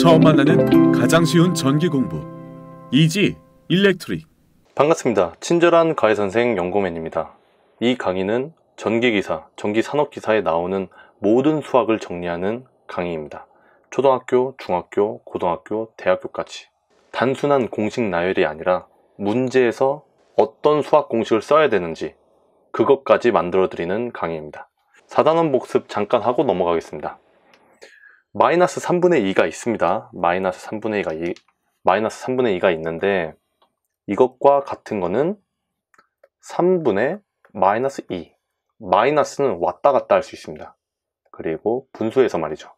처음 만나는 가장 쉬운 전기 공부 이지 일렉트릭 반갑습니다. 친절한 가해 선생 연고맨입니다. 이 강의는 전기기사, 전기산업기사에 나오는 모든 수학을 정리하는 강의입니다. 초등학교, 중학교, 고등학교, 대학교까지 단순한 공식 나열이 아니라 문제에서 어떤 수학 공식을 써야 되는지 그것까지 만들어드리는 강의입니다. 4단원 복습 잠깐 하고 넘어가겠습니다. 마이너스 3분의 2가 있습니다. 마이너스 3분의 2가 이, 마이너스 3분의 2가 있는데 이것과 같은 거는 3분의 마이너스 2 마이너스는 왔다 갔다 할 수 있습니다. 그리고 분수에서 말이죠.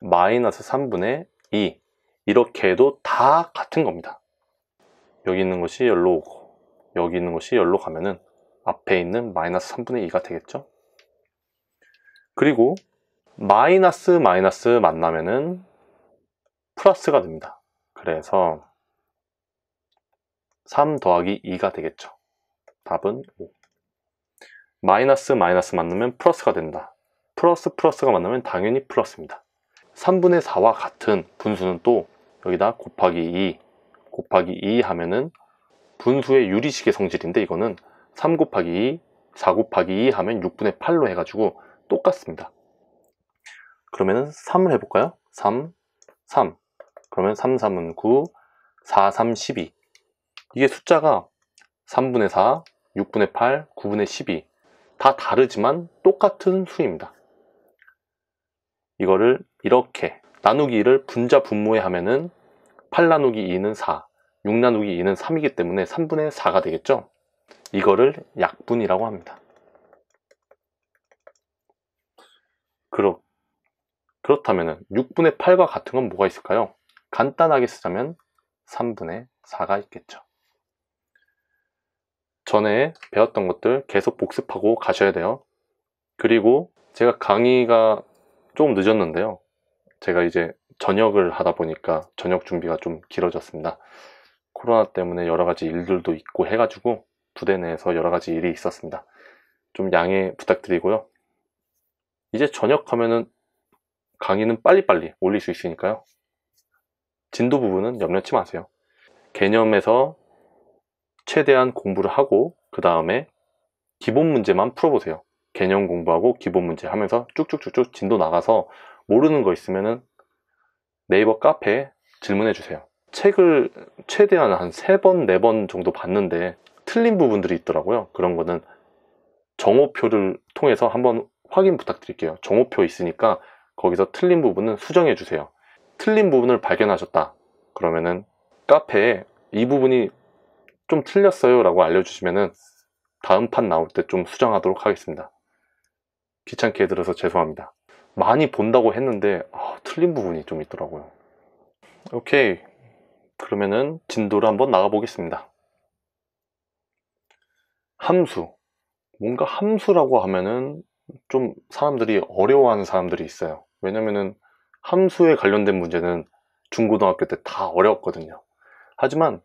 마이너스 3분의 2 이렇게 해도 다 같은 겁니다. 여기 있는 것이 열로 오고 여기 있는 것이 열로 가면은 앞에 있는 마이너스 3분의 2가 되겠죠. 그리고 마이너스 마이너스 만나면은 플러스가 됩니다. 그래서 3 더하기 2가 되겠죠. 답은 5. 마이너스 마이너스 만나면 플러스가 된다. 플러스 플러스가 만나면 당연히 플러스입니다. 3분의 4와 같은 분수는 또 여기다 곱하기 2 곱하기 2 하면은 분수의 유리식의 성질인데 이거는 3 곱하기 2, 4 곱하기 2 하면 6분의 8로 해가지고 똑같습니다. 그러면 3을 해볼까요? 3, 3. 그러면 3, 3은 9, 4, 3, 12. 이게 숫자가 3분의 4, 6분의 8, 9분의 12. 다 다르지만 똑같은 수입니다. 이거를 이렇게 나누기 를 분자 분모에 하면은 8 나누기 2는 4, 6 나누기 2는 3이기 때문에 3분의 4가 되겠죠? 이거를 약분이라고 합니다. 그렇 그렇다면 6분의 8과 같은 건 뭐가 있을까요? 간단하게 쓰자면 3분의 4가 있겠죠. 전에 배웠던 것들 계속 복습하고 가셔야 돼요. 그리고 제가 강의가 조금 늦었는데요. 제가 이제 저녁을 하다 보니까 저녁 준비가 좀 길어졌습니다. 코로나 때문에 여러 가지 일들도 있고 해가지고 부대 내에서 여러 가지 일이 있었습니다. 좀 양해 부탁드리고요. 이제 저녁 하면은 강의는 빨리빨리 올릴 수 있으니까요. 진도 부분은 염려치 마세요. 개념에서 최대한 공부를 하고 그 다음에 기본 문제만 풀어보세요. 개념 공부하고 기본 문제 하면서 쭉쭉쭉쭉 진도 나가서 모르는 거 있으면은 네이버 카페에 질문해 주세요. 책을 최대한 한3번4번 정도 봤는데 틀린 부분들이 있더라고요. 그런 거는 정오표를 통해서 한번 확인 부탁드릴게요. 정오표 있으니까 거기서 틀린 부분은 수정해 주세요. 틀린 부분을 발견하셨다. 그러면은 카페에 이 부분이 좀 틀렸어요 라고 알려주시면은 다음 판 나올 때 좀 수정하도록 하겠습니다. 귀찮게 들어서 죄송합니다. 많이 본다고 했는데 아, 틀린 부분이 좀 있더라고요. 오케이. 그러면은 진도를 한번 나가보겠습니다. 함수. 뭔가 함수라고 하면은 좀 사람들이 어려워하는 사람들이 있어요. 왜냐면은 함수에 관련된 문제는 중고등학교 때 다 어려웠거든요. 하지만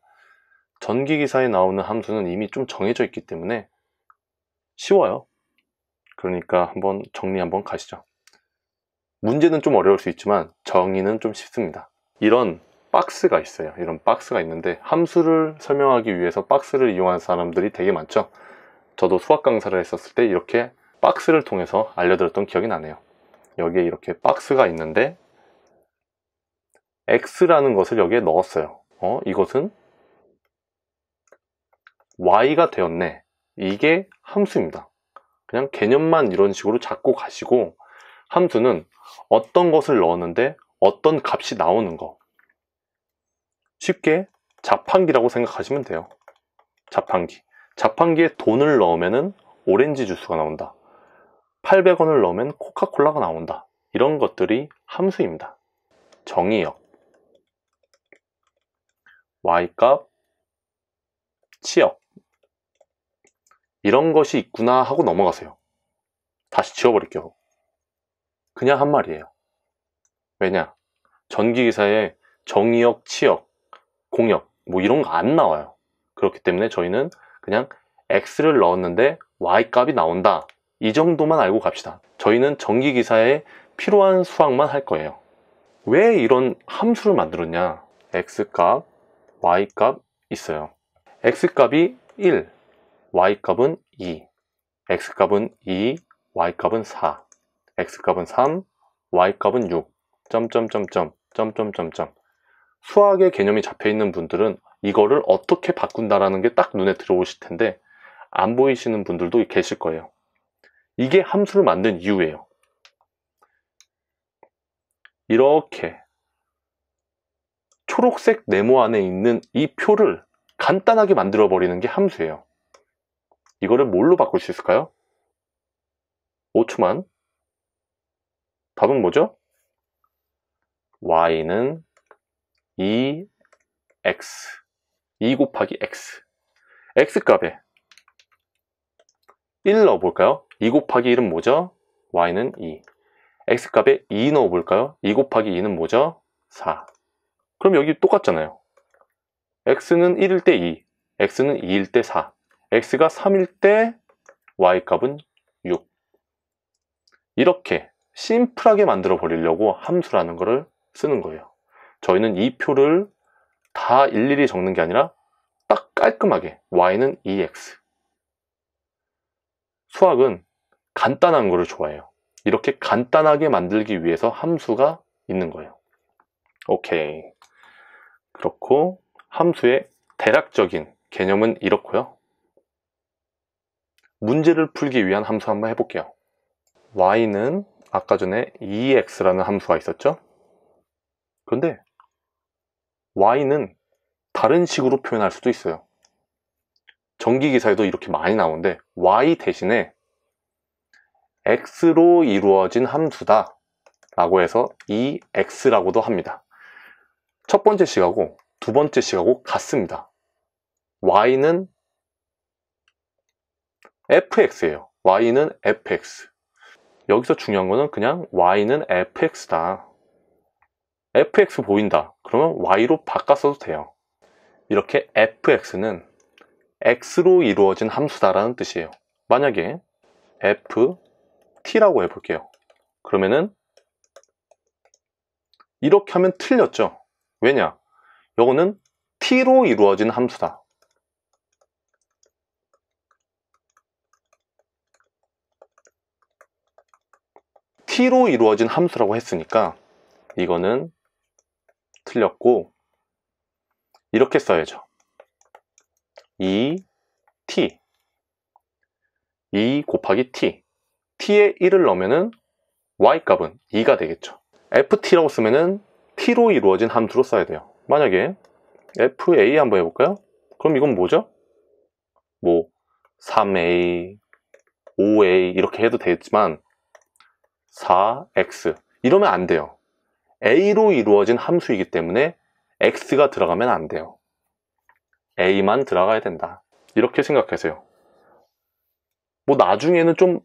전기기사에 나오는 함수는 이미 좀 정해져 있기 때문에 쉬워요. 그러니까 한번 정리 한번 가시죠. 문제는 좀 어려울 수 있지만 정의는 좀 쉽습니다. 이런 박스가 있어요. 이런 박스가 있는데 함수를 설명하기 위해서 박스를 이용한 사람들이 되게 많죠. 저도 수학 강사를 했었을 때 이렇게 박스를 통해서 알려드렸던 기억이 나네요. 여기에 이렇게 박스가 있는데 x라는 것을 여기에 넣었어요. 어, 이것은 y가 되었네. 이게 함수입니다. 그냥 개념만 이런 식으로 잡고 가시고 함수는 어떤 것을 넣었는데 어떤 값이 나오는 거. 쉽게 자판기라고 생각하시면 돼요. 자판기. 자판기에 돈을 넣으면 오렌지 주스가 나온다. 800원을 넣으면 코카콜라가 나온다. 이런 것들이 함수입니다. 정의역, y값, 치역 이런 것이 있구나 하고 넘어가세요. 다시 지워버릴게요. 그냥 한 말이에요. 왜냐? 전기기사에 정의역, 치역, 공역 뭐 이런 거 안 나와요. 그렇기 때문에 저희는 그냥 x를 넣었는데 y값이 나온다 이 정도만 알고 갑시다. 저희는 전기기사에 필요한 수학만 할 거예요. 왜 이런 함수를 만들었냐? x값, y값 있어요. x값이 1, y값은 2, x값은 2, y값은 4, x값은 3, y값은 6, 점점점점, 점점점점. 수학의 개념이 잡혀 있는 분들은 이거를 어떻게 바꾼다라는 게 딱 눈에 들어오실 텐데 안 보이시는 분들도 계실 거예요. 이게 함수를 만든 이유예요. 이렇게 초록색 네모 안에 있는 이 표를 간단하게 만들어 버리는 게 함수예요. 이거를 뭘로 바꿀 수 있을까요? 5초만 답은 뭐죠? y는 2x 2 곱하기 x x값에 1 넣어볼까요? 2 곱하기 1은 뭐죠? y는 2. x값에 2 넣어볼까요? 2 곱하기 2는 뭐죠? 4. 그럼 여기 똑같잖아요. x는 1일 때 2, x는 2일 때 4, x가 3일 때 y값은 6. 이렇게 심플하게 만들어 버리려고 함수라는 것을 쓰는 거예요. 저희는 이 표를 다 일일이 적는 게 아니라 딱 깔끔하게 y는 2x, 수학은 간단한 거를 좋아해요. 이렇게 간단하게 만들기 위해서 함수가 있는 거예요. 오케이. 그렇고 함수의 대략적인 개념은 이렇고요. 문제를 풀기 위한 함수 한번 해볼게요. y는 아까 전에 e x 라는 함수가 있었죠? 그런데 y는 다른 식으로 표현할 수도 있어요. 전기기사에도 이렇게 많이 나오는데 y 대신에 x로 이루어진 함수다 라고 해서 이 x라고도 합니다. 첫 번째 식하고 두 번째 식하고 같습니다. y는 fx예요. y는 fx. 여기서 중요한 거는 그냥 y는 fx다. fx 보인다. 그러면 y로 바꿔 써도 돼요. 이렇게 fx는 x로 이루어진 함수다라는 뜻이에요. 만약에 f t라고 해볼게요. 그러면은 이렇게 하면 틀렸죠. 왜냐? 이거는 t로 이루어진 함수다. t로 이루어진 함수라고 했으니까 이거는 틀렸고 이렇게 써야죠. 2t 2 곱하기 t t에 1을 넣으면 y값은 2가 되겠죠 ft라고 쓰면은 t로 이루어진 함수로 써야 돼요 만약에 fa 한번 해볼까요? 그럼 이건 뭐죠? 뭐 3a, 5a 이렇게 해도 되겠지만 4x 이러면 안 돼요 a로 이루어진 함수이기 때문에 x가 들어가면 안 돼요 A만 들어가야 된다. 이렇게 생각하세요. 뭐 나중에는 좀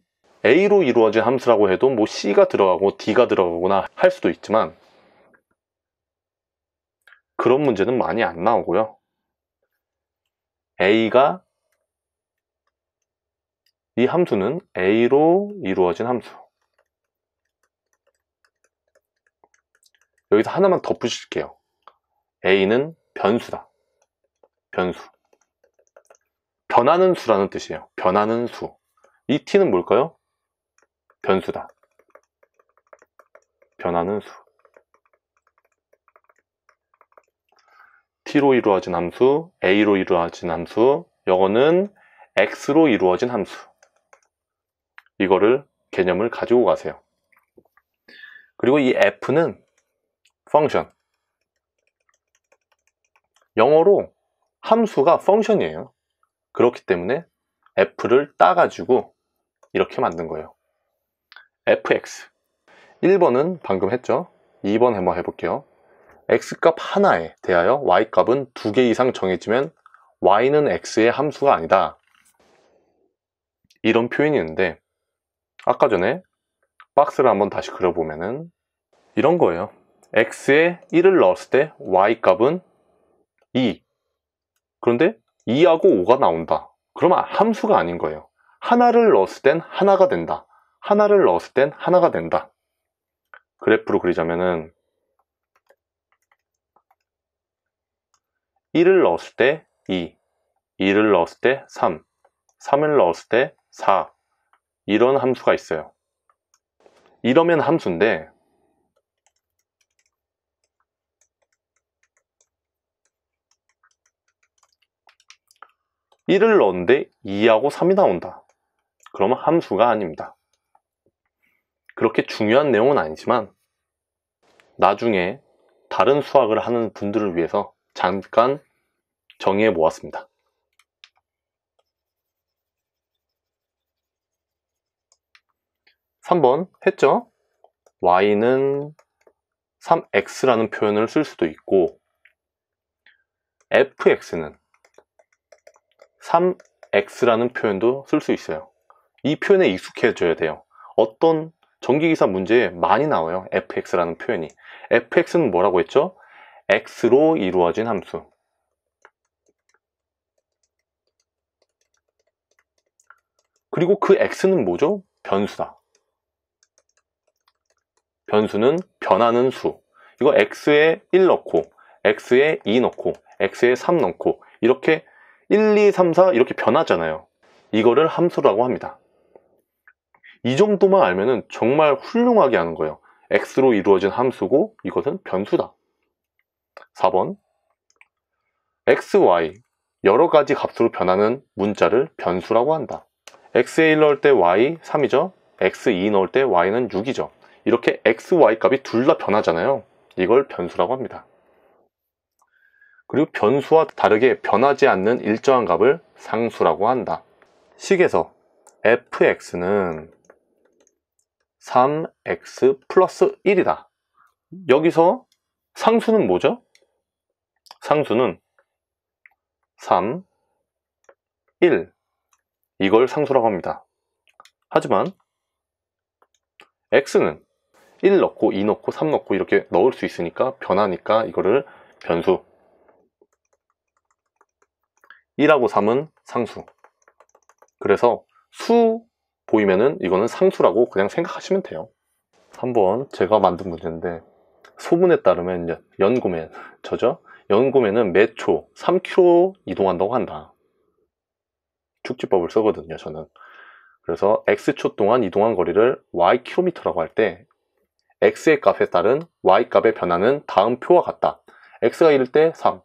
A로 이루어진 함수라고 해도 뭐 C가 들어가고 뭐 D가 들어가거나 할 수도 있지만 그런 문제는 많이 안 나오고요. A가 이 함수는 A로 이루어진 함수 여기서 하나만 덧붙일게요. A는 변수다. 변수. 변하는 수라는 뜻이에요. 변하는 수. 이 t는 뭘까요? 변수다. 변하는 수. t로 이루어진 함수, a로 이루어진 함수, 영어는 x로 이루어진 함수. 이거를 개념을 가지고 가세요. 그리고 이 f는 function. 영어로 함수가 펑션이에요. 그렇기 때문에 f를 따가지고 이렇게 만든 거예요. fx 1번은 방금 했죠. 2번 한번 해볼게요. x값 하나에 대하여 y값은 두 개 이상 정해지면 y는 x의 함수가 아니다. 이런 표현이 있는데 아까 전에 박스를 한번 다시 그려보면은 이런 거예요. x에 1을 넣었을 때 y값은 2 그런데 2하고 5가 나온다. 그러면 함수가 아닌 거예요. 하나를 넣었을 땐 하나가 된다. 하나를 넣었을 땐 하나가 된다. 그래프로 그리자면은 1을 넣었을 때 2, 2를 넣었을 때 3, 3을 넣었을 때 4, 이런 함수가 있어요. 이러면 함수인데 1을 넣는데 2하고 3이 나온다. 그러면 함수가 아닙니다. 그렇게 중요한 내용은 아니지만 나중에 다른 수학을 하는 분들을 위해서 잠깐 정의해 보았습니다3번 했죠? y는 3x라는 표현을 쓸 수도 있고 fx는 3x라는 표현도 쓸 수 있어요. 이 표현에 익숙해져야 돼요. 어떤 전기기사 문제에 많이 나와요. fx라는 표현이. fx는 뭐라고 했죠? x로 이루어진 함수. 그리고 그 x는 뭐죠? 변수다. 변수는 변하는 수. 이거 x에 1 넣고, x에 2 넣고, x에 3 넣고, 이렇게 1, 2, 3, 4 이렇게 변하잖아요. 이거를 함수라고 합니다. 이 정도만 알면은 정말 훌륭하게 하는 거예요. x로 이루어진 함수고 이것은 변수다. 4번 x, y 여러 가지 값으로 변하는 문자를 변수라고 한다. x1 넣을 때 y 3이죠. x2 넣을 때 y는 6이죠. 이렇게 x, y 값이 둘 다 변하잖아요. 이걸 변수라고 합니다. 그리고 변수와 다르게 변하지 않는 일정한 값을 상수라고 한다. 식에서 fx는 3x 플러스 1이다. 여기서 상수는 뭐죠? 상수는 3, 1 이걸 상수라고 합니다. 하지만 x는 1 넣고 2 넣고 3 넣고 이렇게 넣을 수 있으니까 변하니까 이거를 변수 1하고 3은 상수 그래서 수 보이면은 이거는 상수라고 그냥 생각하시면 돼요 한번 제가 만든 문제인데 소문에 따르면 연구맨 저죠? 연구맨은 매초 3km 이동한다고 한다 축지법을 쓰거든요 저는 그래서 x초 동안 이동한 거리를 y k m 라고할 때 x의 값에 따른 y값의 변화는 다음 표와 같다 x가 1일 때 3,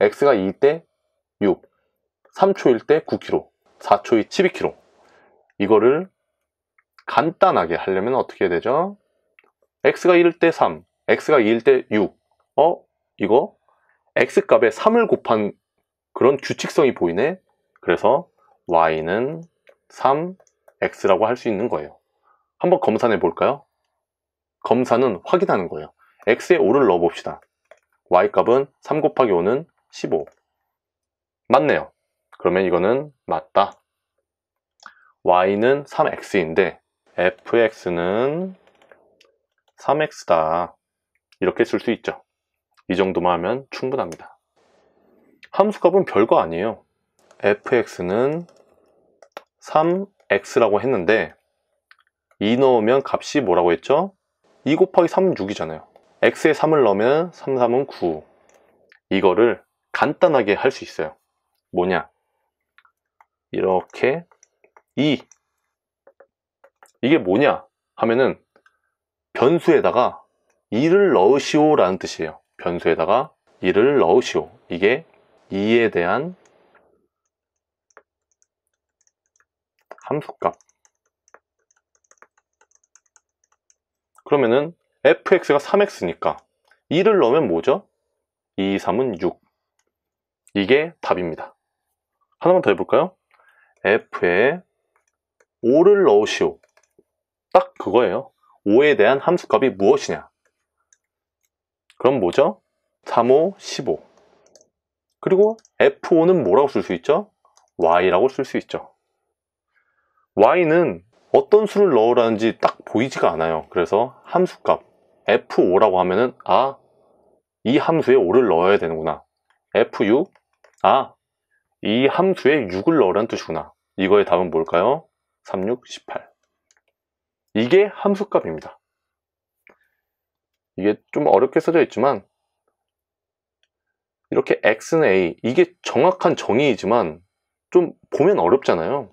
x가 2일 때 6, 3초일 때 9kg, 4초에 12kg. 이거를 간단하게 하려면 어떻게 해야 되죠? x가 1일 때 3, x가 2일 때 6. 어? 이거 x값에 3을 곱한 그런 규칙성이 보이네. 그래서 y는 3x라고 할 수 있는 거예요. 한번 검산해 볼까요? 검사는 확인하는 거예요. x에 5를 넣어 봅시다. y값은 3 곱하기 5는 15. 맞네요. 그러면 이거는 맞다. y는 3x인데 fx는 3x다. 이렇게 쓸 수 있죠. 이 정도만 하면 충분합니다. 함수값은 별거 아니에요. fx는 3x라고 했는데 2 넣으면 값이 뭐라고 했죠? 2 곱하기 3은 6이잖아요. x에 3을 넣으면 3, 3은 9. 이거를 간단하게 할 수 있어요. 뭐냐? 이렇게 2 이게 뭐냐 하면은 변수에다가 2를 넣으시오 라는 뜻이에요 변수에다가 2를 넣으시오 이게 2에 대한 함수값 그러면은 fx가 3x니까 2를 넣으면 뭐죠? 2, 3은 6 이게 답입니다 하나만 더 해볼까요? F에 5를 넣으시오. 딱 그거예요. 5에 대한 함수값이 무엇이냐. 그럼 뭐죠? 3, 5, 15. 그리고 F5는 뭐라고 쓸 수 있죠? Y라고 쓸 수 있죠. Y는 어떤 수를 넣으라는지 딱 보이지가 않아요. 그래서 함수값 F5라고 하면은 아, 이 함수에 5를 넣어야 되는구나. F6, 아, 이 함수에 6을 넣으라는 뜻이구나. 이거의 답은 뭘까요? 36, 18. 이게 함수값입니다. 이게 좀 어렵게 써져 있지만 이렇게 x는 a 이게 정확한 정의이지만 좀 보면 어렵잖아요.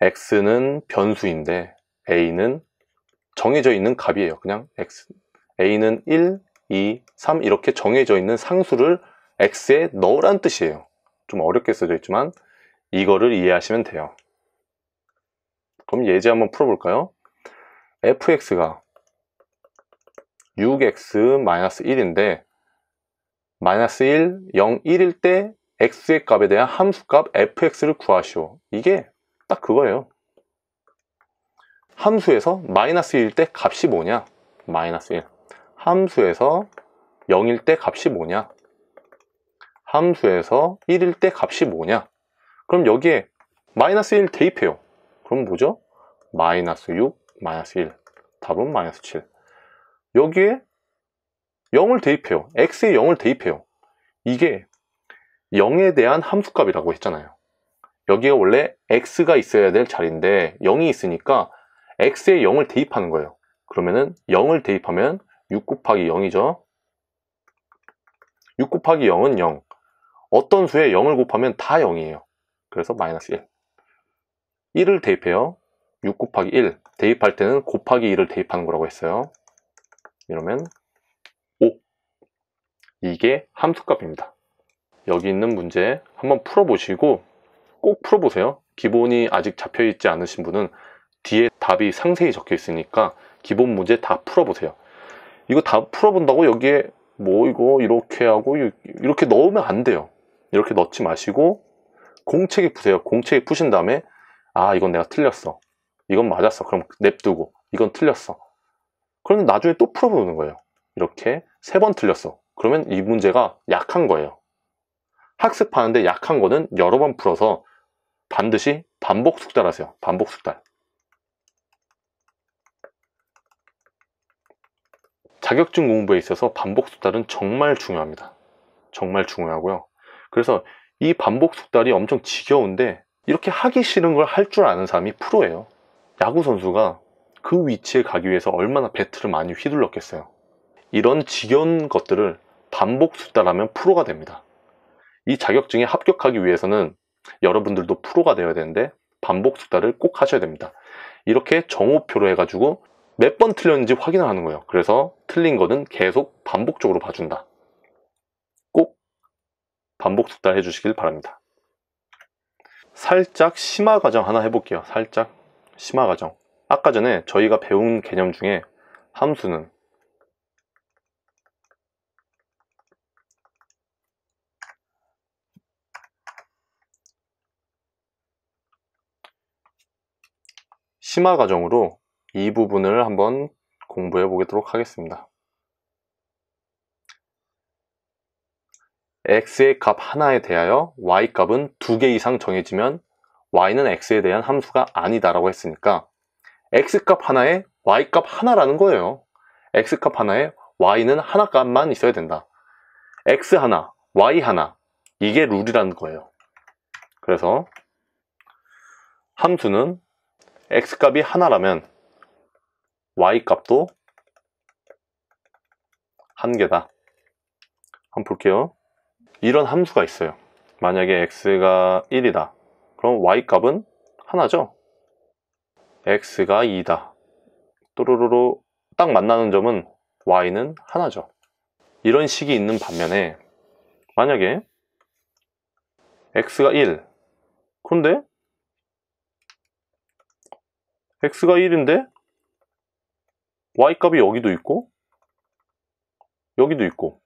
x는 변수인데 a는 정해져 있는 값이에요. 그냥 x a는 1, 2, 3 이렇게 정해져 있는 상수를 x에 넣으란 뜻이에요. 좀 어렵게 써져 있지만 이거를 이해하시면 돼요. 그럼 예제 한번 풀어볼까요? fx가 6x-1인데 마이너스 1, 0, 1일 때 x의 값에 대한 함수값 fx를 구하시오. 이게 딱 그거예요. 함수에서 마이너스 1일 때 값이 뭐냐? 마이너스 1. 함수에서 0일 때 값이 뭐냐? 함수에서 1일 때 값이 뭐냐? 그럼 여기에 마이너스 1 대입해요. 그럼 뭐죠? 마이너스 6, 마이너스 1. 답은 마이너스 7. 여기에 0을 대입해요. x에 0을 대입해요. 이게 0에 대한 함수값이라고 했잖아요. 여기에 원래 x가 있어야 될 자리인데 0이 있으니까 x에 0을 대입하는 거예요. 그러면은 0을 대입하면 6 곱하기 0이죠. 6 곱하기 0은 0. 어떤 수에 0을 곱하면 다 0이에요. 그래서 마이너스 1 1을 대입해요 6 곱하기 1 대입할 때는 곱하기 1을 대입하는 거라고 했어요 이러면 5 이게 함수값입니다 여기 있는 문제 한번 풀어보시고 꼭 풀어보세요 기본이 아직 잡혀있지 않으신 분은 뒤에 답이 상세히 적혀 있으니까 기본 문제 다 풀어보세요 이거 다 풀어본다고 여기에 뭐 이거 이렇게 하고 이렇게 넣으면 안 돼요 이렇게 넣지 마시고 공책이 푸세요. 공책이 푸신 다음에 아 이건 내가 틀렸어. 이건 맞았어. 그럼 냅두고 이건 틀렸어. 그러면 나중에 또 풀어보는 거예요. 이렇게 세 번 틀렸어. 그러면 이 문제가 약한 거예요. 학습하는데 약한 거는 여러 번 풀어서 반드시 반복 숙달하세요. 반복 숙달. 자격증 공부에 있어서 반복 숙달은 정말 중요합니다. 정말 중요하고요. 그래서 이 반복 숙달이 엄청 지겨운데 이렇게 하기 싫은 걸 할 줄 아는 사람이 프로예요. 야구 선수가 그 위치에 가기 위해서 얼마나 배트를 많이 휘둘렀겠어요. 이런 지겨운 것들을 반복 숙달하면 프로가 됩니다. 이 자격증에 합격하기 위해서는 여러분들도 프로가 되어야 되는데 반복 숙달을 꼭 하셔야 됩니다. 이렇게 정오표로 해가지고 몇 번 틀렸는지 확인을 하는 거예요. 그래서 틀린 거는 계속 반복적으로 봐준다. 반복 숙달 해주시길 바랍니다. 살짝 심화 과정 하나 해볼게요. 살짝 심화 과정. 아까 전에 저희가 배운 개념 중에 함수는 심화 과정으로 이 부분을 한번 공부해 보도록 하겠습니다. x의 값 하나에 대하여 y 값은 두 개 이상 정해지면 y는 x에 대한 함수가 아니다라고 했으니까 x 값 하나에 y 값 하나라는 거예요. x 값 하나에 y는 하나 값만 있어야 된다. x 하나, y 하나 이게 룰이라는 거예요. 그래서 함수는 x 값이 하나라면 y 값도 한 개다. 한번 볼게요. 이런 함수가 있어요. 만약에 x가 1이다. 그럼 y 값은 하나죠. x가 2다. 또르르르딱 만나는 점은 y는 하나죠. 이런 식이 있는 반면에 만약에 x가 1 그런데 x가 1인데 y값이 여기도 있고 여기도 있고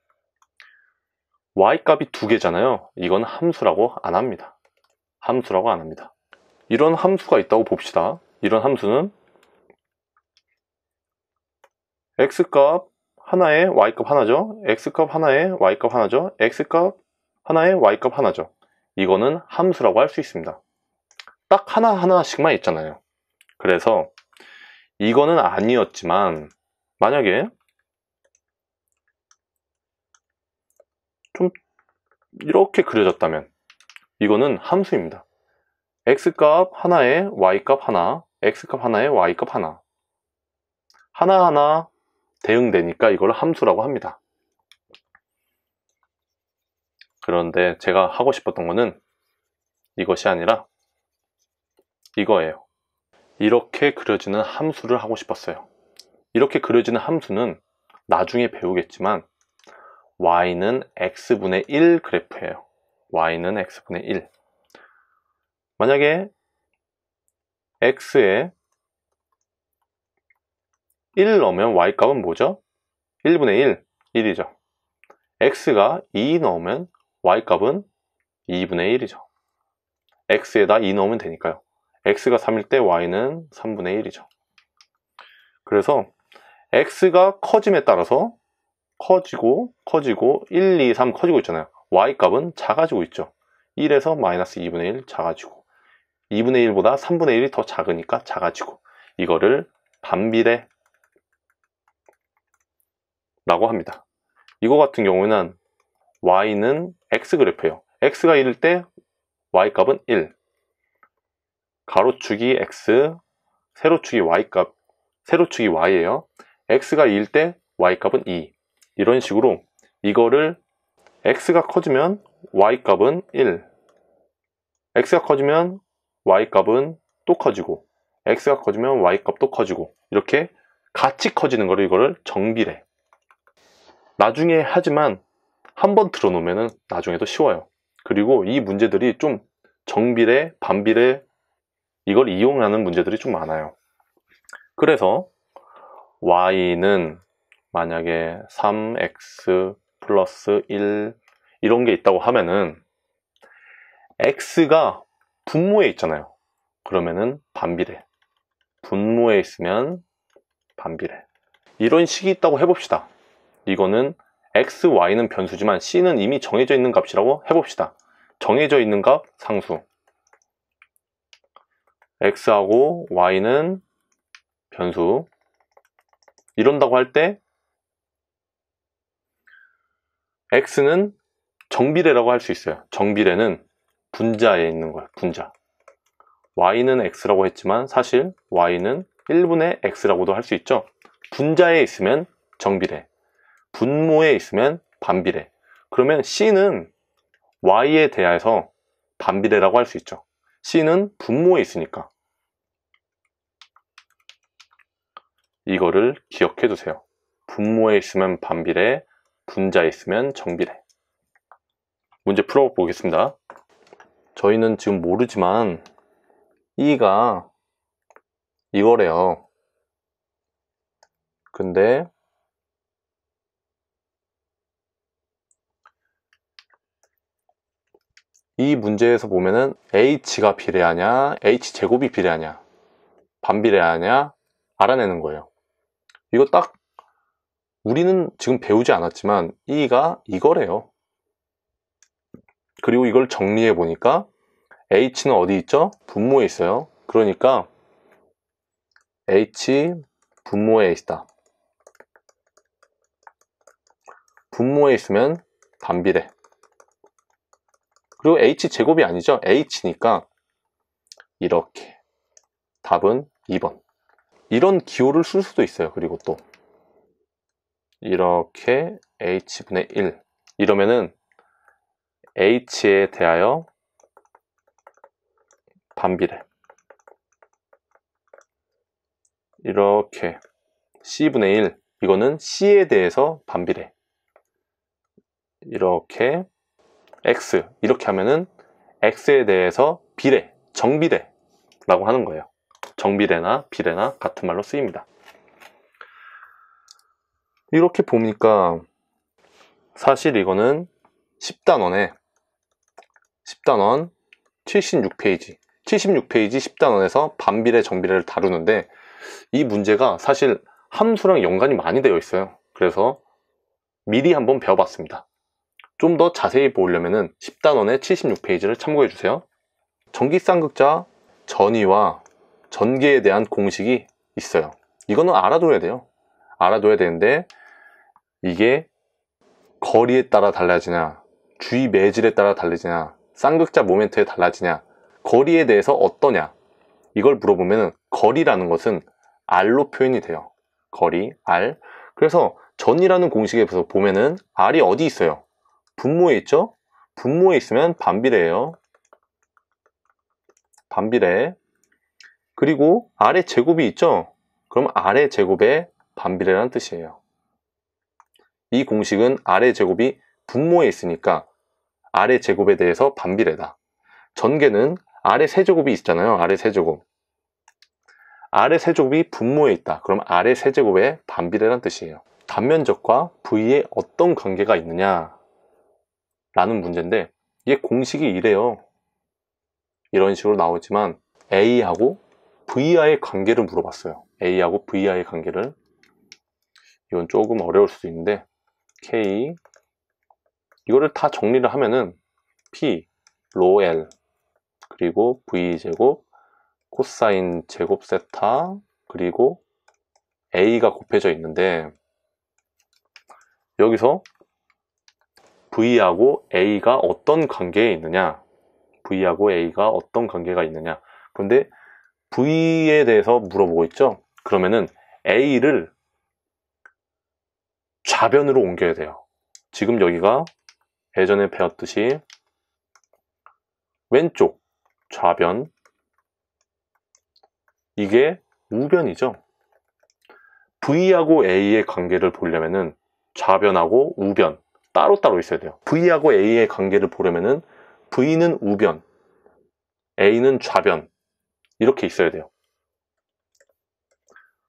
y값이 두 개잖아요 이건 함수라고 안 합니다 함수라고 안 합니다 이런 함수가 있다고 봅시다 이런 함수는 x값 하나에 y값 하나죠 x값 하나에 y값 하나죠 x값 하나에 y값 하나죠 이거는 함수라고 할 수 있습니다 딱 하나하나씩만 있잖아요 그래서 이거는 아니었지만 만약에 좀 이렇게 그려졌다면 이거는 함수입니다. x값 하나에 y값 하나, x값 하나에 y값 하나 하나하나 대응되니까 이걸 함수라고 합니다. 그런데 제가 하고 싶었던 거는 이것이 아니라 이거예요. 이렇게 그려지는 함수를 하고 싶었어요. 이렇게 그려지는 함수는 나중에 배우겠지만 y는 x분의 1 그래프예요. y는 x분의 1. 만약에 x에 1 넣으면 y 값은 뭐죠? 1분의 1, 1이죠. x가 2 넣으면 y 값은 2분의 1이죠. x에다 2 넣으면 되니까요. x가 3일 때 y는 3분의 1이죠. 그래서 x가 커짐에 따라서 커지고 커지고 1, 2, 3 커지고 있잖아요. y값은 작아지고 있죠. 1에서 마이너스 2분의 1 작아지고 2분의 1보다 3분의 1이 더 작으니까 작아지고 이거를 반비례 라고 합니다. 이거 같은 경우에는 y는 x 그래프예요. x가 1일 때 y값은 1 가로축이 x 세로축이 y값 세로축이 y예요. x가 2일 때 y값은 2 이런 식으로 이거를 x가 커지면 y 값은 1 x가 커지면 y 값은 또 커지고 x가 커지면 y 값도 커지고 이렇게 같이 커지는 거를 이거를 정비래 나중에 하지만 한 번 들어놓으면 나중에도 쉬워요 그리고 이 문제들이 좀 정비례 반비례 이걸 이용하는 문제들이 좀 많아요 그래서 y는 만약에 3x 플러스 1 이런 게 있다고 하면은 x가 분모에 있잖아요. 그러면은 반비례. 분모에 있으면 반비례. 이런 식이 있다고 해봅시다. 이거는 x, y는 변수지만 c는 이미 정해져 있는 값이라고 해봅시다. 정해져 있는 값 상수. x하고 y는 변수. 이런다고 할때 x는 정비례라고 할 수 있어요. 정비례는 분자에 있는 거예요. 분자. y는 x라고 했지만 사실 y는 1분의 x라고도 할 수 있죠. 분자에 있으면 정비례, 분모에 있으면 반비례. 그러면 c는 y에 대해서 반비례라고 할 수 있죠. c는 분모에 있으니까. 이거를 기억해 두세요. 분모에 있으면 반비례, 분자 있으면 정비례 문제 풀어보겠습니다 저희는 지금 모르지만 E가 이거래요 근데 이 문제에서 보면은 H가 비례하냐 H제곱이 비례하냐 반비례하냐 알아내는 거예요 이거 딱 우리는 지금 배우지 않았지만 E가 이거래요. 그리고 이걸 정리해 보니까 H는 어디 있죠? 분모에 있어요. 그러니까 H 분모에 있다. 분모에 있으면 반비례. 그리고 H 제곱이 아니죠. H니까 이렇게 답은 2번. 이런 기호를 쓸 수도 있어요. 그리고 또 이렇게 h분의 1 이러면은 h에 대하여 반비례 이렇게 c분의 1 이거는 c에 대해서 반비례 이렇게 x 이렇게 하면은 x에 대해서 비례 정비례 라고 하는 거예요 정비례나 비례나 같은 말로 쓰입니다 이렇게 보니까 사실 이거는 10단원에 10단원 76페이지 76페이지 10단원에서 반비례 정비례를 다루는데 이 문제가 사실 함수랑 연관이 많이 되어 있어요 그래서 미리 한번 배워봤습니다 좀 더 자세히 보려면 10단원의 76페이지를 참고해 주세요 전기쌍극자 전위와 전개에 대한 공식이 있어요 이거는 알아둬야 돼요 알아둬야 되는데 이게 거리에 따라 달라지냐 주위 매질에 따라 달라지냐 쌍극자 모멘트에 달라지냐 거리에 대해서 어떠냐 이걸 물어보면 거리라는 것은 R로 표현이 돼요 거리 R 그래서 전이라는 공식에서 비해 보면은 R이 어디 있어요 분모에 있죠 분모에 있으면 반비례예요 반비례 그리고 R의 제곱이 있죠 그럼 R의 제곱에 반비례라는 뜻이에요. 이 공식은 아래 제곱이 분모에 있으니까 아래 제곱에 대해서 반비례다. 전개는 아래 세제곱이 있잖아요. 아래 세제곱. 아래 세제곱이 분모에 있다. 그럼 아래 세제곱의 반비례란 뜻이에요. 단면적과 v의 어떤 관계가 있느냐 라는 문제인데 이게 공식이 이래요. 이런 식으로 나오지만 a하고 vi의 관계를 물어봤어요. a하고 vi의 관계를 이건 조금 어려울 수도 있는데 K 이거를 다 정리를 하면은 P, 로 L 그리고 V제곱 코사인 제곱 세타 그리고 A가 곱해져 있는데 여기서 V하고 A가 어떤 관계에 있느냐 V하고 A가 어떤 관계가 있느냐 그런데 V에 대해서 물어보고 있죠 그러면은 A를 좌변으로 옮겨야 돼요. 지금 여기가 예전에 배웠듯이 왼쪽 좌변 이게 우변이죠. V하고 A의 관계를 보려면 좌변하고 우변 따로따로 있어야 돼요. V하고 A의 관계를 보려면 V는 우변, A는 좌변 이렇게 있어야 돼요.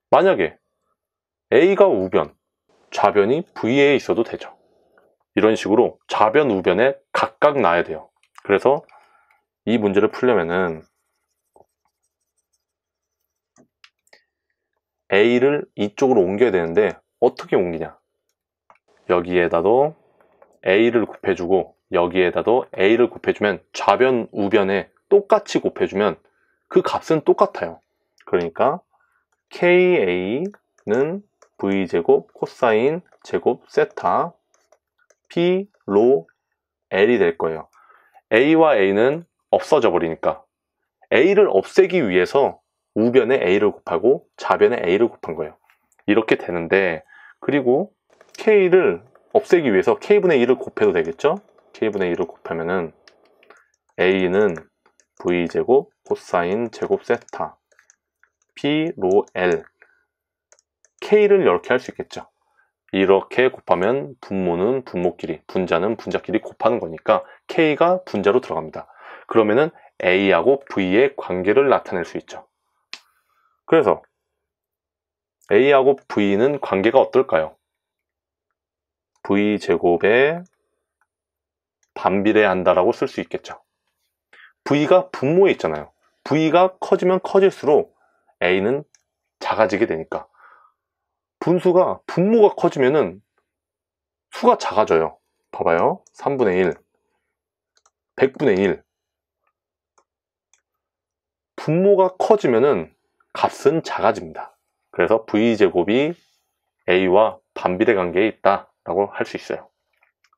만약에 A가 우변, 좌변이 V에 있어도 되죠. 이런 식으로 좌변, 우변에 각각 나야 돼요. 그래서 이 문제를 풀려면은 A를 이쪽으로 옮겨야 되는데 어떻게 옮기냐 여기에다도 A를 곱해주고 여기에다도 A를 곱해주면 좌변 우변에 똑같이 곱해주면 그 값은 똑같아요 그러니까 KA는 v제곱 코사인 제곱 세타 p 로 l이 될 거예요. a와 a는 없어져 버리니까 a를 없애기 위해서 우변에 a를 곱하고 좌변에 a를 곱한 거예요. 이렇게 되는데 그리고 k를 없애기 위해서 k분의 1을 곱해도 되겠죠? k분의 1을 곱하면은 a는 v제곱 코사인 제곱 세타 p 로 l K를 이렇게 할 수 있겠죠. 이렇게 곱하면 분모는 분모끼리, 분자는 분자끼리 곱하는 거니까 K가 분자로 들어갑니다. 그러면은 A하고 V의 관계를 나타낼 수 있죠. 그래서 A하고 V는 관계가 어떨까요? V제곱에 반비례한다라고 쓸 수 있겠죠. V가 분모에 있잖아요. V가 커지면 커질수록 A는 작아지게 되니까 분수가 분모가 커지면은 수가 작아져요 봐봐요 3분의 1 100분의 1 분모가 커지면은 값은 작아집니다 그래서 v제곱이 a와 반비례 관계에 있다 라고 할 수 있어요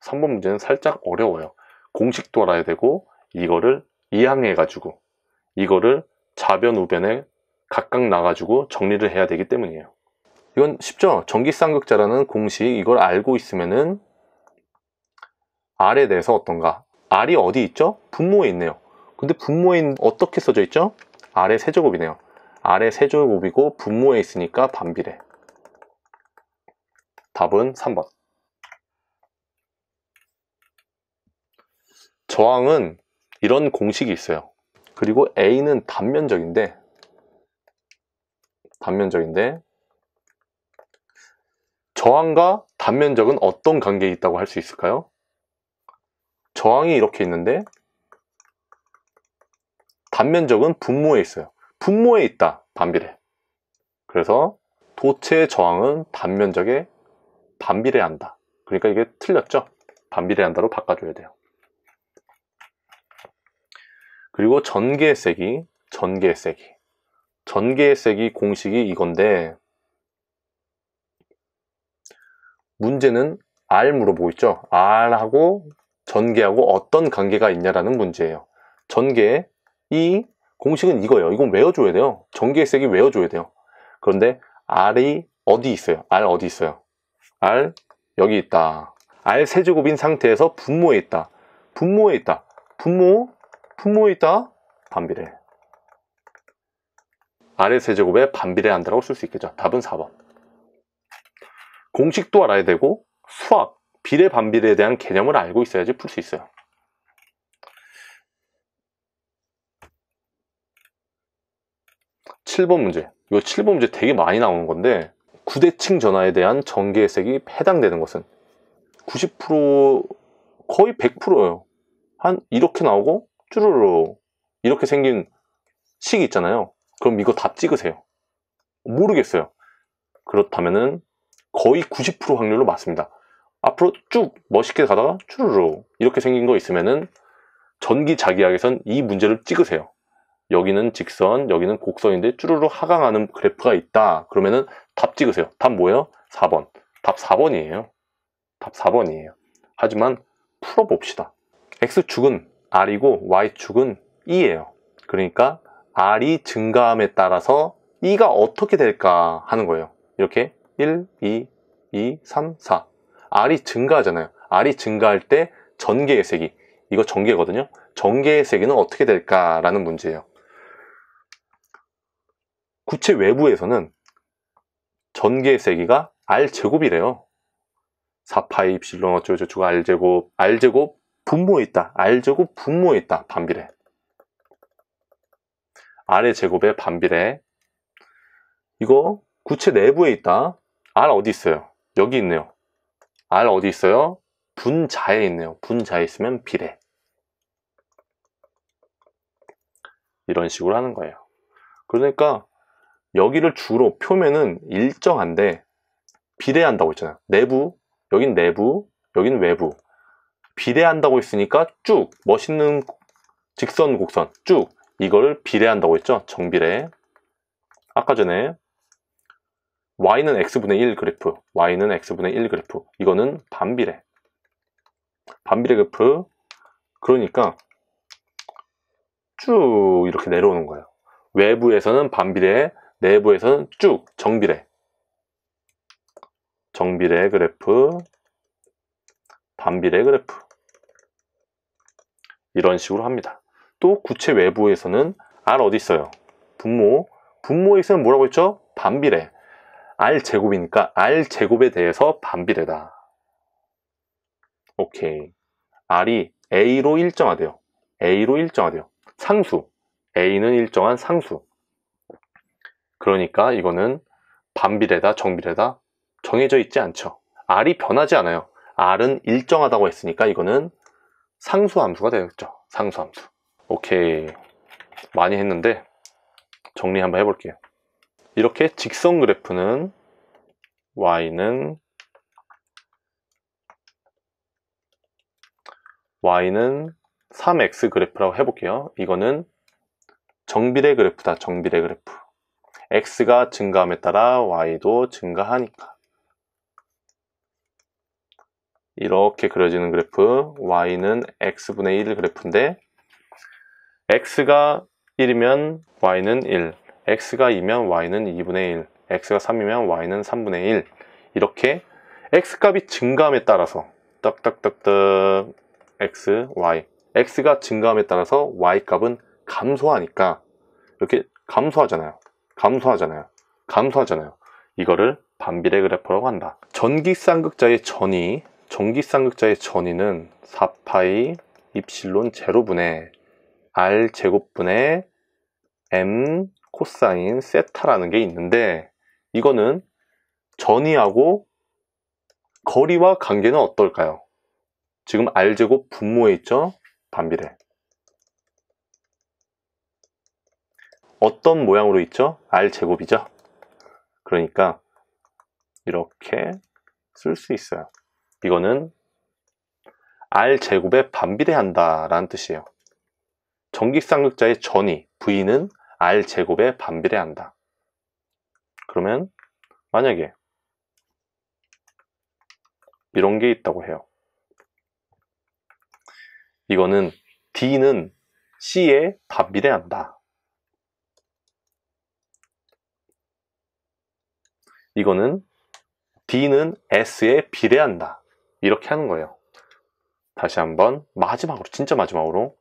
3번 문제는 살짝 어려워요 공식도 알아야 되고 이거를 이항해 가지고 이거를 좌변 우변에 각각 나가지고 정리를 해야 되기 때문이에요 이건 쉽죠? 전기쌍극자라는 공식 이걸 알고 있으면은 R에 대해서 어떤가? R이 어디 있죠? 분모에 있네요. 근데 분모에 어떻게 써져 있죠? R의 세제곱이네요. R의 세제곱이고 분모에 있으니까 반비례. 답은 3번. 저항은 이런 공식이 있어요. 그리고 A는 단면적인데 단면적인데 저항과 단면적은 어떤 관계에 있다고 할 수 있을까요? 저항이 이렇게 있는데 단면적은 분모에 있어요. 분모에 있다. 반비례. 그래서 도체의 저항은 단면적에 반비례한다. 그러니까 이게 틀렸죠? 반비례한다로 바꿔줘야 돼요. 그리고 전개의 세기, 전개의 세기. 전개의 세기 공식이 이건데 문제는 R 물어보고 있죠. R하고 전개하고 어떤 관계가 있냐라는 문제예요. 전개 이 공식은 이거예요. 이건 외워줘야 돼요. 전개색이 외워줘야 돼요. 그런데 R이 어디 있어요? R 어디 있어요? R 여기 있다. R 세제곱인 상태에서 분모에 있다. 분모에 있다. 분모, 분모에 있다. 반비례. R의 세제곱에 반비례한다고 쓸 수 있겠죠. 답은 4번. 공식도 알아야 되고 수학, 비례 반비례에 대한 개념을 알고 있어야지 풀 수 있어요. 7번 문제. 이거7번 문제 되게 많이 나오는 건데 구대칭 전화에 대한 전개색이 해당되는 것은 90% 거의 100%예요. 한 이렇게 나오고 쭈르르 이렇게 생긴 식이 있잖아요. 그럼 이거 다 찍으세요. 모르겠어요. 그렇다면은 거의 90% 확률로 맞습니다. 앞으로 쭉 멋있게 가다가 추르르 이렇게 생긴 거 있으면은 전기 자기약에선 이 문제를 찍으세요. 여기는 직선, 여기는 곡선인데 쭈르르 하강하는 그래프가 있다. 그러면은 답 찍으세요. 답 뭐예요? 4번. 답 4번이에요. 답 4번이에요. 하지만 풀어봅시다. X축은 R이고 Y축은 E예요. 그러니까 R이 증가함에 따라서 E가 어떻게 될까 하는 거예요. 이렇게 1, 2, 2, 3, 4 R이 증가하잖아요 R이 증가할 때 전개의 세기 이거 전개거든요 전개의 세기는 어떻게 될까라는 문제예요 구체 외부에서는 전개의 세기가 R제곱이래요 4파이 입실론 어쩌고저쩌고 R제곱 R제곱 분모에 있다 R제곱 분모에 있다 반비례 R의 제곱의 반비례 이거 구체 내부에 있다 R 어디 있어요? 여기 있네요. R 어디 있어요? 분자에 있네요. 분자에 있으면 비례. 이런 식으로 하는 거예요. 그러니까 여기를 주로 표면은 일정한데 비례한다고 했잖아요. 내부, 여긴 내부, 여긴 외부. 비례한다고 했으니까 쭉 멋있는 직선 곡선 쭉 이거를 비례한다고 했죠. 정비례. 아까 전에 y는 x분의 1 그래프, y는 x분의 1 그래프. 이거는 반비례. 반비례 그래프. 그러니까 쭉 이렇게 내려오는 거예요. 외부에서는 반비례, 내부에서는 쭉 정비례. 정비례 그래프, 반비례 그래프. 이런 식으로 합니다. 또 구체 외부에서는 r 어디 있어요? 분모. 분모에서는 뭐라고 했죠? 반비례. R 제곱이니까 R 제곱에 대해서 반비례다. 오케이. R이 A로 일정화돼요 A로 일정화돼요 상수. A는 일정한 상수. 그러니까 이거는 반비례다, 정비례다 정해져 있지 않죠. R이 변하지 않아요. R은 일정하다고 했으니까 이거는 상수함수가 되겠죠. 상수함수. 오케이. 많이 했는데 정리 한번 해볼게요. 이렇게 직선 그래프는 y는 y는 3x 그래프라고 해볼게요. 이거는 정비례 그래프다. 정비례 그래프. x가 증가함에 따라 y도 증가하니까. 이렇게 그려지는 그래프 y는 x분의 1 그래프인데 x가 1이면 y는 1 x가 2면 y는 2분의 1, x가 3이면 y는 3분의 1 이렇게 x값이 증감에 따라서 떡떡떡떡 x, y x가 증감에 따라서 y값은 감소하니까 이렇게 감소하잖아요. 감소하잖아요. 감소하잖아요. 이거를 반비례 그래프라고 한다. 전기쌍극자의 전이 전기쌍극자의 전이는 4파이 입실론 제로분의 r 제곱분의 m 코사인 세타라는 게 있는데 이거는 전이하고 거리와 관계는 어떨까요? 지금 R제곱 분모에 있죠? 반비례. 어떤 모양으로 있죠? R제곱이죠? 그러니까 이렇게 쓸 수 있어요. 이거는 R제곱에 반비례한다 라는 뜻이에요. 전기쌍극자의 전이, V는 r 제곱에 반비례한다. 그러면 만약에 이런 게 있다고 해요. 이거는 D는 C에 반비례한다. 이거는 D는 S에 비례한다. 이렇게 하는 거예요. 다시 한번 마지막으로 진짜 마지막으로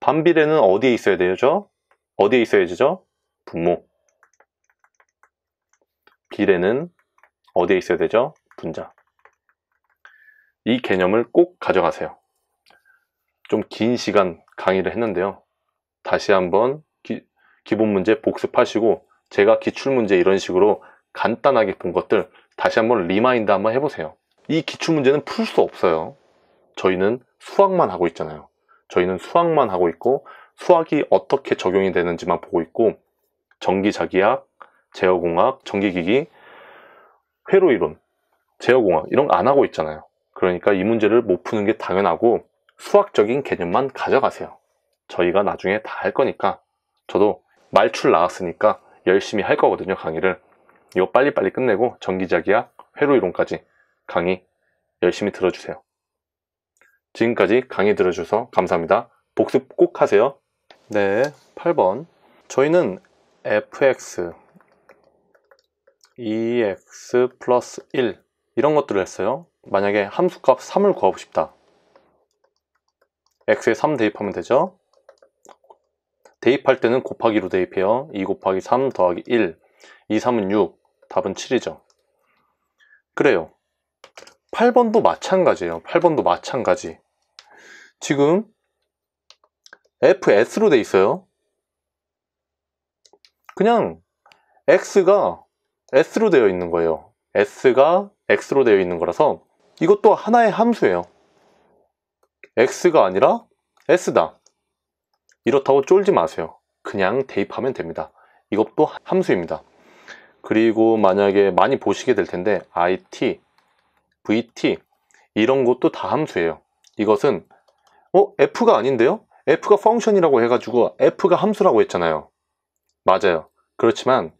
반비례는 어디에 있어야 되죠? 어디에 있어야 되죠? 분모. 비례는 어디에 있어야 되죠? 분자. 이 개념을 꼭 가져가세요. 좀 긴 시간 강의를 했는데요. 다시 한번 기, 본 문제 복습하시고 제가 기출 문제 이런 식으로 간단하게 본 것들 다시 한번 리마인드 한번 해보세요. 이 기출 문제는 풀 수 없어요. 저희는 수학만 하고 있잖아요. 저희는 수학만 하고 있고 수학이 어떻게 적용이 되는지만 보고 있고 전기자기학, 제어공학, 전기기기, 회로이론, 제어공학 이런 거 안 하고 있잖아요. 그러니까 이 문제를 못 푸는 게 당연하고 수학적인 개념만 가져가세요. 저희가 나중에 다 할 거니까 저도 말출 나왔으니까 열심히 할 거거든요 강의를 이거 빨리빨리 끝내고 전기자기학 회로이론까지 강의 열심히 들어주세요 지금까지 강의 들어주셔서 감사합니다. 복습 꼭 하세요. 네, 8번. 저희는 fx, ex 플러스 1 이런 것들을 했어요. 만약에 함수값 3을 구하고 싶다. x에 3 대입하면 되죠. 대입할 때는 곱하기로 대입해요. 2 곱하기 3 더하기 1, 2, 3은 6, 답은 7이죠. 그래요. 8번도 마찬가지예요 8번도 마찬가지 지금 fs로 돼 있어요 그냥 x가 s로 되어 있는 거예요 s가 x로 되어 있는 거라서 이것도 하나의 함수예요 x가 아니라 s다 이렇다고 쫄지 마세요 그냥 대입하면 됩니다 이것도 함수입니다 그리고 만약에 많이 보시게 될 텐데 it VT 이런 것도 다 함수예요. 이것은 어? F가 아닌데요? F가 펑션이라고 해가지고 F가 함수라고 했잖아요. 맞아요. 그렇지만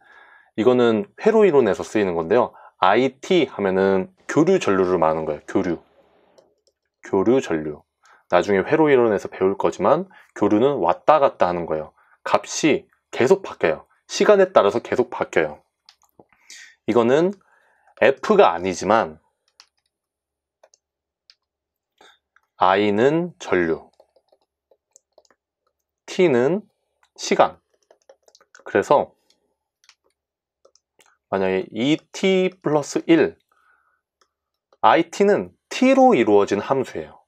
이거는 회로 이론에서 쓰이는 건데요. IT 하면은 교류 전류를 말하는 거예요. 교류. 교류 전류. 나중에 회로 이론에서 배울 거지만 교류는 왔다 갔다 하는 거예요. 값이 계속 바뀌어요. 시간에 따라서 계속 바뀌어요. 이거는 F가 아니지만 I는 전류, T는 시간. 그래서 만약에 ET 플러스 1, IT는 T로 이루어진 함수예요.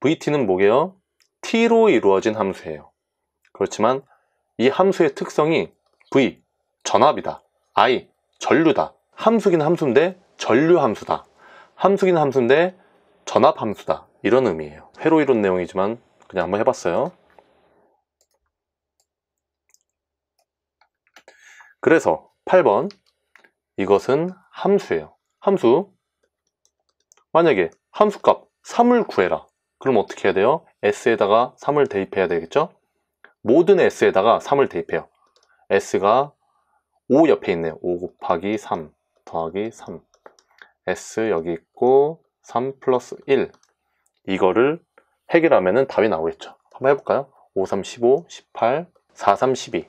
VT는 뭐게요? T로 이루어진 함수예요. 그렇지만 이 함수의 특성이 V, 전압이다. I, 전류다. 함수긴 함수인데 전류 함수다. 함수긴 함수인데 전압 함수다. 이런 의미예요. 회로 이룬 내용이지만 그냥 한번 해봤어요. 그래서 8번 이것은 함수예요. 함수 만약에 함수값 3을 구해라. 그럼 어떻게 해야 돼요? s에다가 3을 대입해야 되겠죠? 모든 s에다가 3을 대입해요. s가 5 옆에 있네요. 5 곱하기 3 더하기 3 s 여기 있고 3 플러스 1 이거를 해결하면 답이 나오겠죠. 한번 해볼까요? 5, 3, 15, 18, 4, 3, 12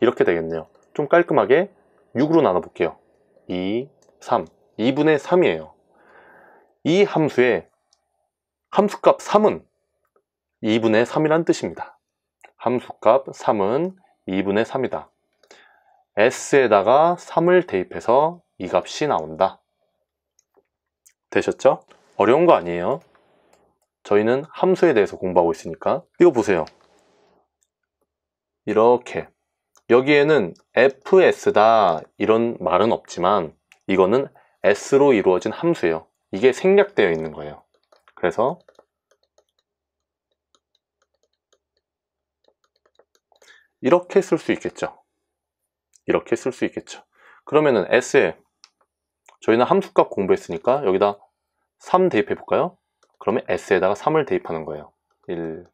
이렇게 되겠네요. 좀 깔끔하게 6으로 나눠볼게요. 2, 3, 2분의 3이에요. 이 함수의 함수값 3은 2분의 3이란 뜻입니다. 함수값 3은 2분의 3이다. s에다가 3을 대입해서 이 값이 나온다. 되셨죠? 어려운 거 아니에요. 저희는 함수에 대해서 공부하고 있으니까 이거 보세요. 이렇게 여기에는 fs다 이런 말은 없지만 이거는 s로 이루어진 함수예요. 이게 생략되어 있는 거예요. 그래서 이렇게 쓸 수 있겠죠. 이렇게 쓸 수 있겠죠. 그러면은 S에 저희는 함수값 공부했으니까 여기다 3 대입해 볼까요? 그러면 S에다가 3을 대입하는 거예요. 1,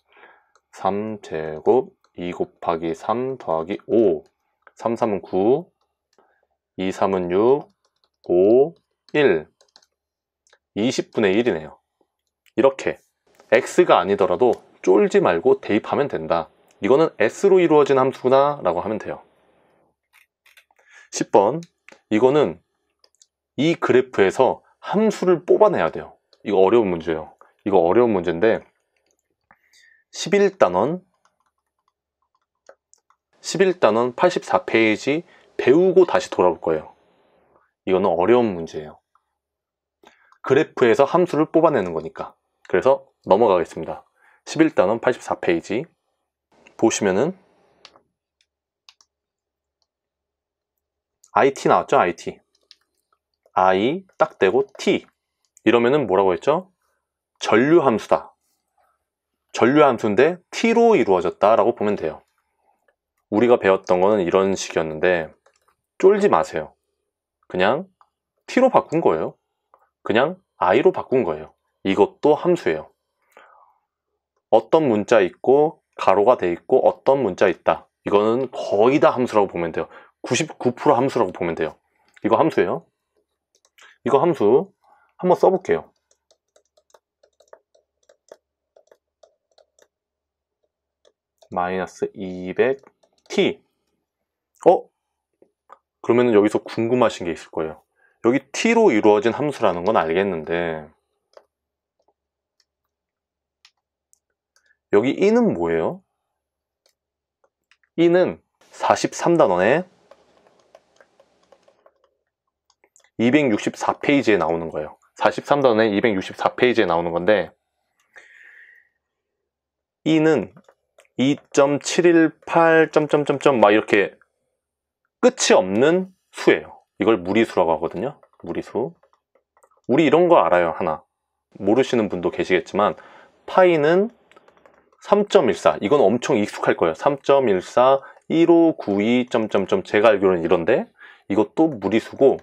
3제곱, 2 곱하기 3 더하기 5, 3, 3은 9, 2, 3은 6, 5, 1, 20분의 1이네요. 이렇게 x가 아니더라도 쫄지 말고 대입하면 된다. 이거는 s로 이루어진 함수구나 라고 하면 돼요. 10번 이거는 이 그래프에서 함수를 뽑아내야 돼요. 이거 어려운 문제예요. 이거 어려운 문제인데 11단원 11단원 84페이지 배우고 다시 돌아올 거예요. 이거는 어려운 문제예요. 그래프에서 함수를 뽑아내는 거니까. 그래서 넘어가겠습니다. 11단원 84페이지 보시면은 IT 나왔죠? IT. I 딱 되고 T. 이러면은 뭐라고 했죠? 전류 함수다. 전류 함수인데 T로 이루어졌다라고 보면 돼요. 우리가 배웠던 거는 이런 식이었는데 쫄지 마세요. 그냥 T로 바꾼 거예요. 그냥 I로 바꾼 거예요. 이것도 함수예요. 어떤 문자 있고 가로가 돼 있고 어떤 문자 있다. 이거는 거의 다 함수라고 보면 돼요. 99% 함수라고 보면 돼요. 이거 함수예요. 이거 함수. 한번 써볼게요. 마이너스 200t 어? 그러면 은 여기서 궁금하신 게 있을 거예요. 여기 t로 이루어진 함수라는 건 알겠는데 여기 e는 뭐예요? e는 43단원에 264페이지에 나오는 거예요. 43단에 264페이지에 나오는 건데 이는 2.718. 막 이렇게 끝이 없는 수예요. 이걸 무리수라고 하거든요. 무리수. 우리 이런 거 알아요. 하나. 모르시는 분도 계시겠지만 파이는 3.14. 이건 엄청 익숙할 거예요. 3.14, 1592. 제가 알기로는 이런데 이것도 무리수고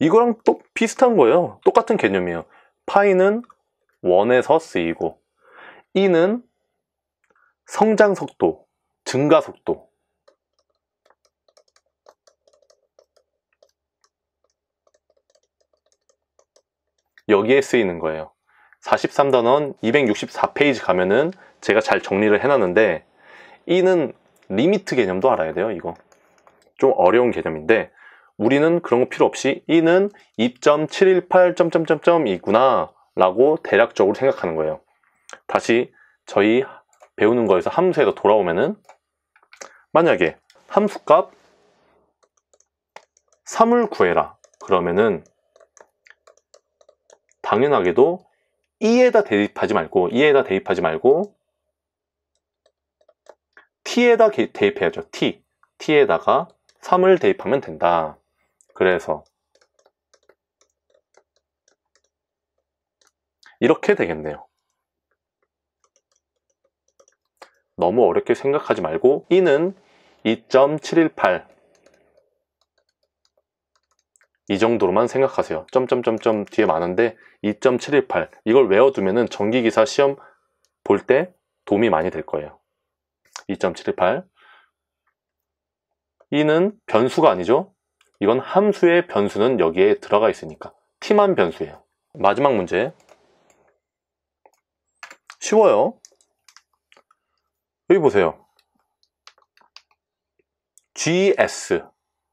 이거랑 또 비슷한 거예요. 똑같은 개념이에요. 파이는 원에서 쓰이고 이는 성장 속도, 증가 속도 여기에 쓰이는 거예요. 43단원 264페이지 가면은 제가 잘 정리를 해놨는데 이는 리미트 개념도 알아야 돼요 이거 좀 어려운 개념인데 우리는 그런 거 필요 없이 이는 2.718.점점점이구나 라고 대략적으로 생각하는 거예요. 다시 저희 배우는 거에서 함수에서 돌아오면은 만약에 함수값 3을 구해라 그러면은 당연하게도 2에다 대입하지 말고 2에다 대입하지 말고 t에다 대입해야죠. t t에다가 3을 대입하면 된다. 그래서 이렇게 되겠네요. 너무 어렵게 생각하지 말고 이는 2.718 이 정도로만 생각하세요. 점점점점 뒤에 많은데 2.718 이걸 외워두면 전기기사 시험 볼 때 도움이 많이 될 거예요. 2.718 이는 변수가 아니죠. 이건 함수의 변수는 여기에 들어가 있으니까 t만 변수예요. 마지막 문제 쉬워요. 여기 보세요. gs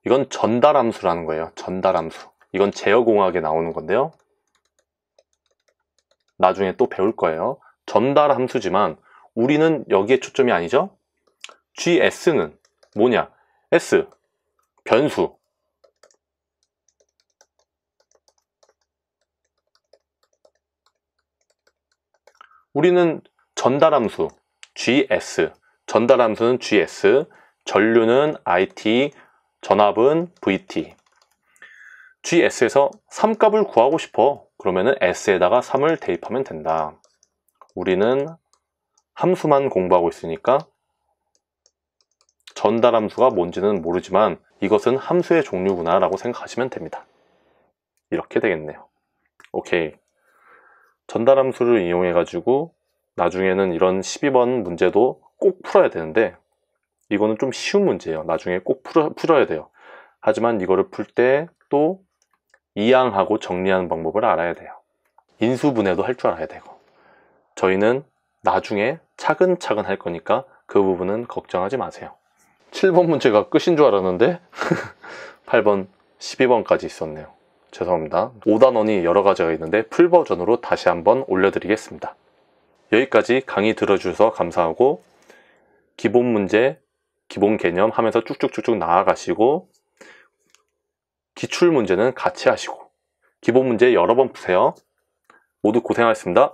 이건 전달함수라는 거예요. 전달함수. 이건 제어공학에 나오는 건데요. 나중에 또 배울 거예요. 전달함수지만 우리는 여기에 초점이 아니죠. gs는 뭐냐? s 변수 우리는 전달함수 GS, 전달함수는 GS, 전류는 IT, 전압은 VT. GS에서 3값을 구하고 싶어. 그러면 S에다가 3을 대입하면 된다. 우리는 함수만 공부하고 있으니까 전달함수가 뭔지는 모르지만 이것은 함수의 종류구나 라고 생각하시면 됩니다. 이렇게 되겠네요. 오케이. 전달함수를 이용해 가지고 나중에는 이런 12번 문제도 꼭 풀어야 되는데 이거는 좀 쉬운 문제예요 나중에 꼭 풀어, 풀어야 돼요 하지만 이거를 풀 때 또 이양하고 정리하는 방법을 알아야 돼요 인수분해도 할 줄 알아야 되고 저희는 나중에 차근차근 할 거니까 그 부분은 걱정하지 마세요 7번 문제가 끝인 줄 알았는데 8번, 12번까지 있었네요 죄송합니다. 5단원이 여러 가지가 있는데 풀 버전으로 다시 한번 올려드리겠습니다. 여기까지 강의 들어주셔서 감사하고 기본 문제, 기본 개념 하면서 쭉쭉쭉쭉 나아가시고 기출 문제는 같이 하시고 기본 문제 여러 번 푸세요. 모두 고생하셨습니다.